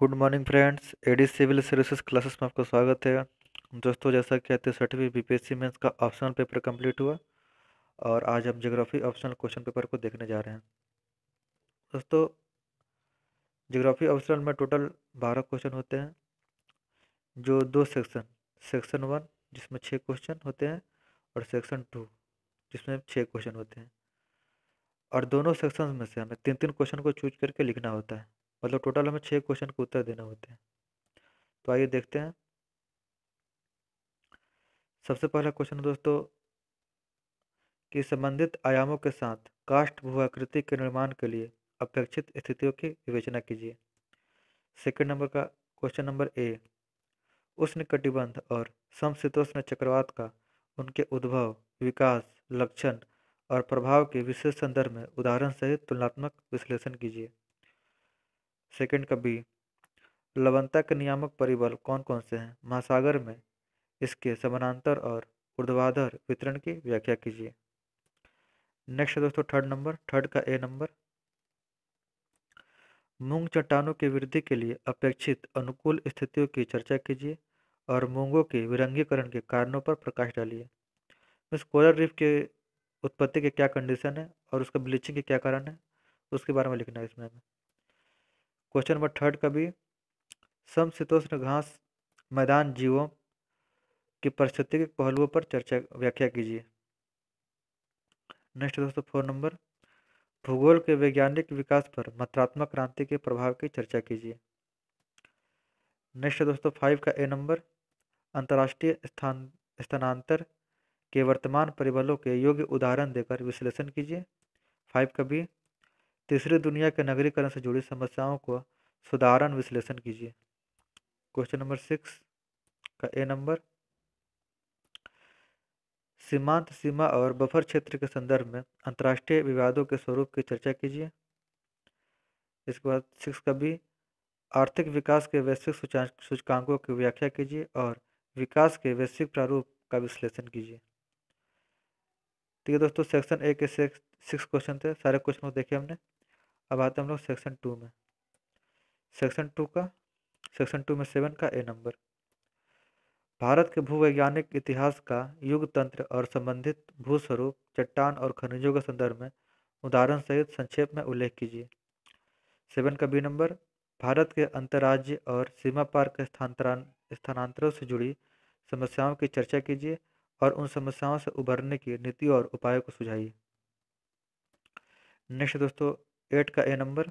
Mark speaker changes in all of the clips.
Speaker 1: good morning friends AD civil services classes में आपका स्वागत है दोस्तों जैसा कि तिरसठवीं बी पी मेंस का ऑप्शनल पेपर कंप्लीट हुआ और आज हम जोग्राफी ऑप्शनल क्वेश्चन पेपर को देखने जा रहे हैं दोस्तों जोग्राफी ऑप्शनल में टोटल बारह क्वेश्चन होते हैं जो दो सेक्शन सेक्शन वन जिसमें छः क्वेश्चन होते हैं और सेक्शन टू जिसमें छः क्वेश्चन होते हैं और दोनों सेक्शन में से हमें तीन तीन क्वेश्चन को चूज करके लिखना होता है मतलब टोटल हमें छः क्वेश्चन के उत्तर देना होते हैं तो आइए देखते हैं सबसे पहला क्वेश्चन है दोस्तों कि संबंधित आयामों के साथ काष्ठ भू आकृति के निर्माण के लिए अपेक्षित स्थितियों की विवेचना कीजिए सेकंड नंबर का क्वेश्चन नंबर ए उष्ण कटिबंध और समशीतोष्ण चक्रवात का उनके उद्भव विकास लक्षण और प्रभाव के विशेष संदर्भ में उदाहरण सहित तुलनात्मक विश्लेषण कीजिए सेकंड का बी लवनता के नियामक परिबल कौन कौन से हैं महासागर में इसके समानांतर और ऊर्ध्वाधर वितरण की व्याख्या कीजिए नेक्स्ट दोस्तों थर्ड नंबर थर्ड का ए नंबर मूंग चट्टानों की वृद्धि के लिए अपेक्षित अनुकूल स्थितियों की चर्चा कीजिए और मूंगों के विरंगीकरण के कारणों पर प्रकाश डालिए मिस कोरल रीफ के उत्पत्ति के क्या कंडीशन है और उसका ब्लीचिंग के क्या कारण है उसके बारे में लिखना है इसमें हमें क्वेश्चन नंबर थर्ड का भी समशीतोष्ण घास मैदान जीवों की परिस्थिति के पहलुओं पर चर्चा व्याख्या कीजिए नेक्स्ट दोस्तों फोर नंबर भूगोल के वैज्ञानिक विकास पर मात्रात्मक क्रांति के प्रभाव की चर्चा कीजिए नेक्स्ट दोस्तों फाइव का ए नंबर अंतर्राष्ट्रीय स्थान स्थानांतर के वर्तमान परिबलों के योग्य उदाहरण देकर विश्लेषण कीजिए फाइव का बी तीसरी दुनिया के नगरीकरण से जुड़ी समस्याओं को सुधारण विश्लेषण कीजिए क्वेश्चन नंबर सिक्स का ए नंबर सीमांत सीमा और बफर क्षेत्र के संदर्भ में अंतर्राष्ट्रीय विवादों के स्वरूप की चर्चा कीजिए इसके बाद सिक्स का बी आर्थिक विकास के वैश्विक सूचकांकों की व्याख्या कीजिए और विकास के वैश्विक प्रारूप का विश्लेषण कीजिए ठीक है दोस्तों सेक्शन ए के सिक्स सिक्स क्वेश्चन थे सारे क्वेश्चन को देखे हमने अब आते हैं हम लोग सेक्शन टू में सेक्शन टू का सेक्शन टू में सेवन का ए नंबर भारत के भूवैज्ञानिक इतिहास का युग तंत्र और संबंधित भूस्वरूप चट्टान और खनिजों के संदर्भ में उदाहरण सहित संक्षेप में उल्लेख कीजिए सेवन का बी नंबर भारत के अंतर्राज्य और सीमा पार के स्थानांतरण स्थानांतरों से जुड़ी समस्याओं की चर्चा कीजिए और उन समस्याओं से उभरने की नीति और उपायों को सुझाइए नेक्स्ट दोस्तों एट का ए नंबर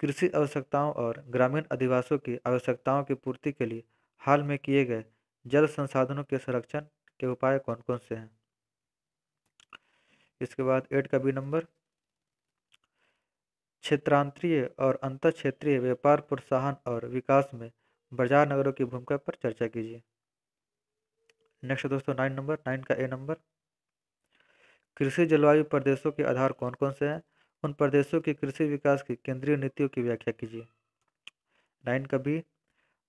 Speaker 1: कृषि आवश्यकताओं और ग्रामीण अधिवासों की आवश्यकताओं की पूर्ति के लिए हाल में किए गए जल संसाधनों के संरक्षण के उपाय कौन कौन से हैं इसके बाद एट का बी नंबर क्षेत्रांतरीय और अंतर क्षेत्रीय व्यापार प्रोत्साहन और विकास में बाजार नगरों की भूमिका पर चर्चा कीजिए नेक्स्ट दोस्तों नाइन नंबर नाइन का ए नंबर कृषि जलवायु प्रदेशों के आधार कौन कौन से हैं उन प्रदेशों के कृषि विकास की केंद्रीय नीतियों की व्याख्या कीजिए नाइन का बी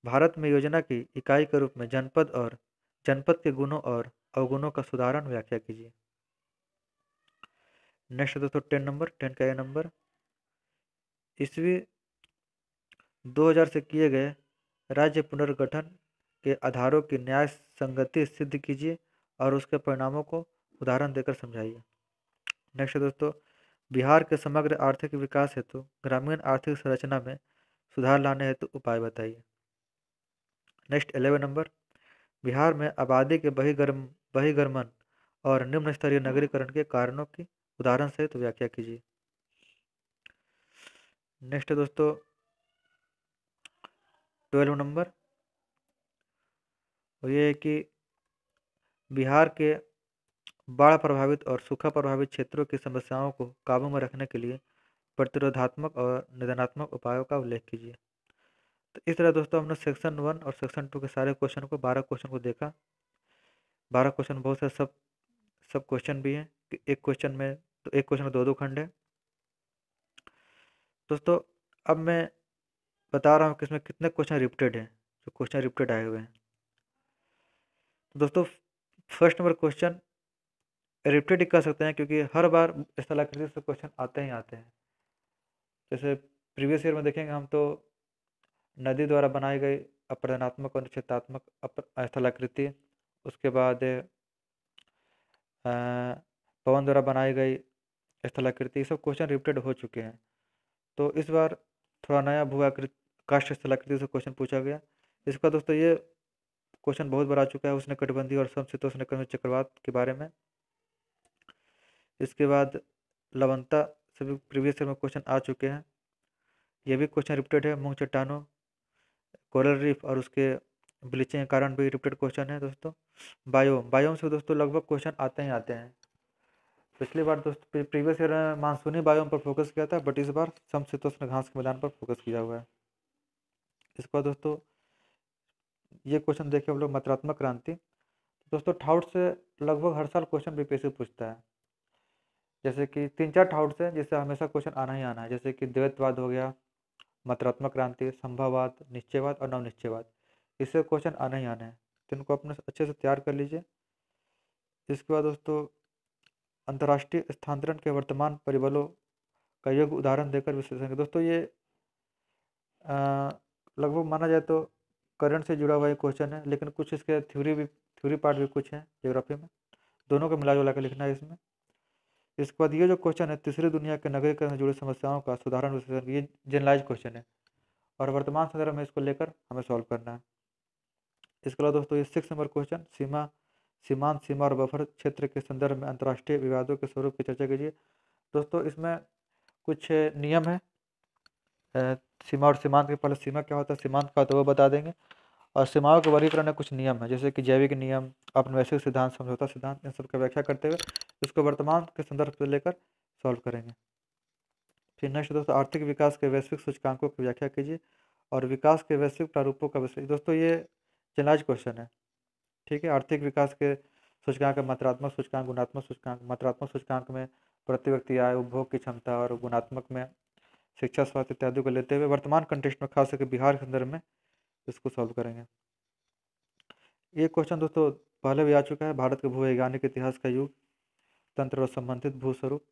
Speaker 1: भारत में योजना की इकाई के रूप में जनपद और जनपद के गुणों और अवगुणों का सुधारण व्याख्या कीजिए नेक्स्ट दोस्तों टेन नंबर टेन का ए नंबर ईस्वी 2000 से किए गए राज्य पुनर्गठन के आधारों की न्याय संगति सिद्ध कीजिए और उसके परिणामों को उदाहरण देकर समझाइए नेक्स्ट दोस्तों बिहार के समग्र आर्थिक विकास हेतु ग्रामीण आर्थिक संरचना में सुधार लाने हेतु उपाय बताइए नेक्स्ट एलेवन नंबर बिहार में आबादी के बहिगर्म बहिगर्मन और निम्न स्तरीय नगरीकरण के कारणों की उदाहरण सहित व्याख्या कीजिए नेक्स्ट दोस्तों ट्वेल्व नंबर ये है कि बिहार के बाढ़ प्रभावित और सूखा प्रभावित क्षेत्रों की समस्याओं को काबू में रखने के लिए प्रतिरोधात्मक और निदानात्मक उपायों का उल्लेख कीजिए तो इस तरह दोस्तों हमने सेक्शन वन और सेक्शन टू के सारे क्वेश्चन को बारह क्वेश्चन को देखा बारह क्वेश्चन बहुत से सब सब क्वेश्चन भी हैं कि एक क्वेश्चन में तो एक क्वेश्चन दो दो खंड है दोस्तों अब मैं बता रहा हूँ कि इसमें कितने क्वेश्चन रिपीटेड हैं जो क्वेश्चन रिपीटेड आए हुए हैं दोस्तों फर्स्ट नंबर क्वेश्चन रिपीटेटिव कर सकते हैं क्योंकि हर बार स्थलाकृति से क्वेश्चन आते ही आते हैं जैसे प्रीवियस ईयर में देखेंगे हम तो नदी द्वारा बनाई गई अप्रदानात्मक और निश्चितात्मक स्थलाकृति उसके बाद पवन द्वारा बनाई गई स्थलाकृति ये सब क्वेश्चन रिपीटेड हो चुके हैं तो इस बार थोड़ा नया भूआकृति काष्ट स्थलाकृति से क्वेश्चन पूछा गया इसका दोस्तों ये क्वेश्चन बहुत बड़ा चुका है उसने कटबंदी और समशीतोष्ण चक्रवात के बारे में इसके बाद लवंता सभी प्रीवियस ईयर में क्वेश्चन आ चुके हैं ये भी क्वेश्चन रिपीटेड है मुंग चट्टानों कोरल रीफ और उसके ब्लीचिंग के कारण भी रिपीटेड क्वेश्चन है दोस्तों बायोम बायोम से दोस्तों लगभग क्वेश्चन आते ही आते हैं पिछली बार दोस्तों प्रीवियस ईयर में मानसूनी बायोम पर फोकस किया था बट इस बार समशीतोष्ण घास के मैदान पर फोकस किया हुआ है इसके बाद दोस्तों ये क्वेश्चन देखे हम लोग मात्रात्मक क्रांति दोस्तों ठाउट से लगभग हर साल क्वेश्चन बीपीएससी पूछता है जैसे कि तीन चार ठाउट्स हैं जिससे हमेशा क्वेश्चन आना ही आना है जैसे कि द्वैतवाद हो गया मात्रात्मक क्रांति संभववाद निश्चयवाद और नवनिश्चयवाद इससे क्वेश्चन आना ही आना है तो इनको अपने अच्छे से तैयार कर लीजिए इसके बाद दोस्तों अंतर्राष्ट्रीय स्थानांतरण के वर्तमान परिबलों का योग उदाहरण देकर विश्लेषण दोस्तों ये लगभग माना जाए तो करंट से जुड़ा हुआ एक क्वेश्चन है लेकिन कुछ इसके थ्योरी भी थ्योरी पार्ट भी कुछ है ज्योग्राफी में दोनों को मिला जुला कर लिखना है इसमें इसके बाद ये जो क्वेश्चन है तीसरी दुनिया के नगरीकरण से जुड़ी समस्याओं का सुधारण विश्लेषण ये जनरलाइज क्वेश्चन है और वर्तमान संदर्भ में इसको लेकर हमें सॉल्व करना है इसके अलावा दोस्तों ये सिक्स नंबर क्वेश्चन सीमा सीमांत सीमा और बफर क्षेत्र के संदर्भ में अंतर्राष्ट्रीय विवादों के स्वरूप की चर्चा कीजिए दोस्तों इसमें कुछ नियम है सीमा और सीमांत के पहले सीमा क्या होता है सीमांत का होता तो है वो बता देंगे और सीमाओं के वर्गीकरण में कुछ नियम है जैसे कि जैविक नियम अपनिवेशिक सिद्धांत समझौता सिद्धांत इन सब का व्याख्या करते हुए इसको वर्तमान के संदर्भ से लेकर सॉल्व करेंगे फिर नेक्स्ट दोस्तों आर्थिक विकास के वैश्विक सूचकांकों की व्याख्या कीजिए और विकास के वैश्विक प्रारूपों का विश्लेषण दोस्तों ये चनाज क्वेश्चन है ठीक है आर्थिक विकास के सूचकांक मात्रात्मक सूचकांक गुणात्मक सूचकांक मात्रात्मक सूचकांक में प्रति व्यक्ति आय उपभोग की क्षमता और गुणात्मक में शिक्षा स्वास्थ्य इत्यादि को लेते हुए वर्तमान कंटेस्ट में खास करके बिहार के संदर्भ में इसको सॉल्व करेंगे ये क्वेश्चन दोस्तों पहले भी आ चुका है भारत के भूवैज्ञानिक इतिहास का युग तंत्र और संबंधित भूस्वरूप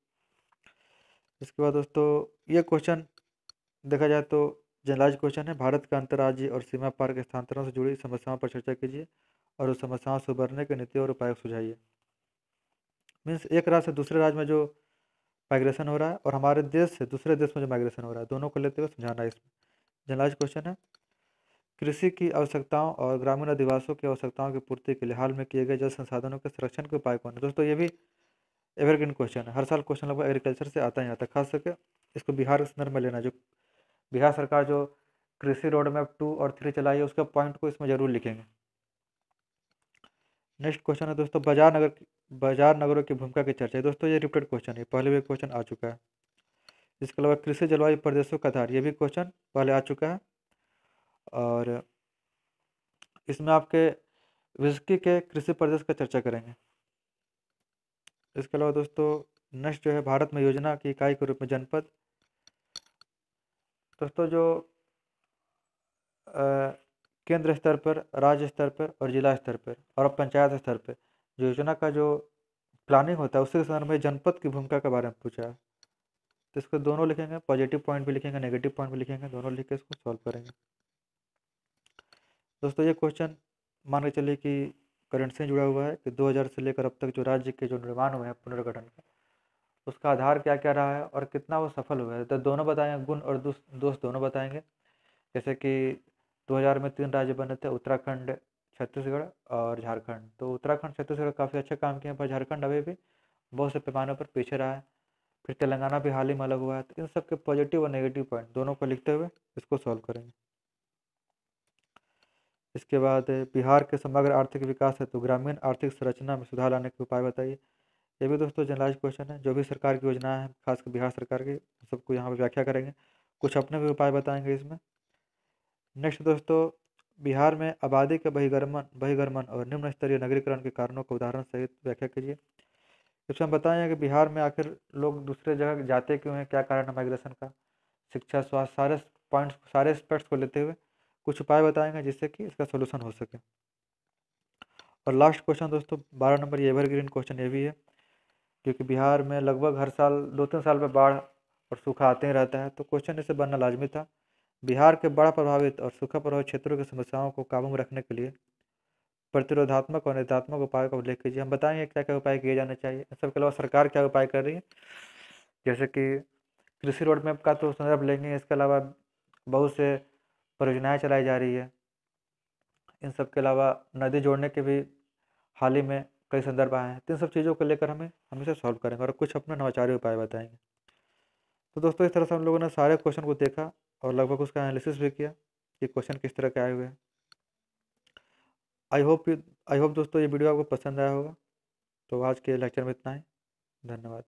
Speaker 1: इसके बाद दोस्तों ये क्वेश्चन देखा जाए तो जनराज क्वेश्चन है भारत का अंतर्राज्य और सीमा पार के स्थानांतरण से जुड़ी समस्याओं पर चर्चा कीजिए और उस समस्याओं से उभरने के नीति और उपाय सुझाइए मीन्स एक राज्य से दूसरे राज्य में जो माइग्रेशन हो रहा है और हमारे देश से दूसरे देश में जो माइग्रेशन हो रहा है दोनों को लेते हुए समझाना है इसमें जनराज क्वेश्चन है कृषि की आवश्यकताओं और ग्रामीण अधिवासों की आवश्यकताओं की पूर्ति के लिए हाल में किए गए जल संसाधनों के संरक्षण के उपाय कौन है दोस्तों ये भी एवरग्रीन क्वेश्चन हर साल क्वेश्चन लगभग एग्रीकल्चर से आता ही आता है खास करके इसको बिहार के संदर्भ में लेना जो बिहार सरकार जो कृषि रोड मैप टू और थ्री चलाई है उसके पॉइंट को इसमें ज़रूर लिखेंगे नेक्स्ट क्वेश्चन है दोस्तों बाजार नगर बाजार नगरों की भूमिका की चर्चा है दोस्तों ये रिपीटेड क्वेश्चन है पहले भी क्वेश्चन आ चुका है इसके अलावा कृषि जलवायु प्रदेशों का आधार ये भी क्वेश्चन पहले आ चुका है और इसमें आपके विस्की के कृषि प्रदेश का चर्चा करेंगे इसके अलावा दोस्तों नेक्स्ट जो है भारत में योजना की इकाई के रूप में जनपद दोस्तों जो केंद्र स्तर पर राज्य स्तर पर और जिला स्तर पर और पंचायत स्तर पर जो योजना का जो प्लानिंग होता है उसके संदर्भ में जनपद की भूमिका के बारे में पूछा है तो इसको दोनों लिखेंगे पॉजिटिव पॉइंट भी लिखेंगे नेगेटिव पॉइंट भी लिखेंगे दोनों लिख के इसको सॉल्व करेंगे दोस्तों ये क्वेश्चन मान के चलिए कि करंट से जुड़ा हुआ है कि 2000 से लेकर अब तक जो राज्य के जो निर्माण हुए हैं पुनर्गठन का उसका आधार क्या क्या रहा है और कितना वो सफल हुआ है तो दोनों बताएंगे गुण और दोस्त दोनों बताएंगे जैसे कि 2000 में तीन राज्य बने थे उत्तराखंड छत्तीसगढ़ और झारखंड तो उत्तराखंड छत्तीसगढ़ काफ़ी अच्छे काम किए हैं पर झारखंड अभी भी बहुत से पैमानों पर पीछे रहा है फिर तेलंगाना भी हाल ही में अलग हुआ है तो इन सब के पॉजिटिव और नेगेटिव पॉइंट दोनों को लिखते हुए इसको सॉल्व करेंगे इसके बाद बिहार के समग्र आर्थिक विकास है तो ग्रामीण आर्थिक संरचना में सुधार लाने के उपाय बताइए ये भी दोस्तों जनरलाइज क्वेश्चन है जो भी सरकार की योजनाएं हैं खासकर बिहार सरकार की सबको यहाँ पर व्याख्या करेंगे कुछ अपने भी उपाय बताएंगे इसमें नेक्स्ट दोस्तों बिहार में आबादी के बहिगर्मन बहिगर्मन और निम्न स्तरीय नगरीकरण के कारणों का उदाहरण सहित व्याख्या कीजिए इसमें हम बताएं कि बिहार में आखिर लोग दूसरे जगह जाते क्यों हैं क्या कारण है माइग्रेशन का शिक्षा स्वास्थ्य सारे पॉइंट्स सारे एस्पेक्ट्स को लेते हुए कुछ उपाय बताएंगे जिससे कि इसका सोल्यूशन हो सके और लास्ट क्वेश्चन दोस्तों बारह नंबर ये एवरग्रीन क्वेश्चन ये भी है क्योंकि बिहार में लगभग हर साल दो तीन साल में बाढ़ और सूखा आते ही रहता है तो क्वेश्चन इसे बनना लाजमी था बिहार के बाढ़ प्रभावित और सूखा प्रभावित क्षेत्रों की समस्याओं को काबू में रखने के लिए प्रतिरोधात्मक और निर्धात्मक उपायों का उल्लेख कीजिए हम बताएंगे क्या क्या उपाय किए जाने चाहिए इस सबके अलावा सरकार क्या उपाय कर रही है जैसे कि कृषि रोड मैप का तो संदर्भ लेंगे इसके अलावा बहुत से परियोजनाएँ चलाई जा रही है इन सब के अलावा नदी जोड़ने के भी हाल ही में कई संदर्भ आए हैं तो इन सब चीज़ों को लेकर हमें हमेशा सॉल्व करेंगे और कुछ अपने नवाचारी उपाय बताएंगे तो दोस्तों इस तरह से हम लोगों ने सारे क्वेश्चन को देखा और लगभग उसका एनालिसिस भी किया कि क्वेश्चन किस तरह के आए हुए हैं आई होप आई होप दोस्तों ये वीडियो आपको पसंद आया होगा तो आज के लेक्चर में इतना ही धन्यवाद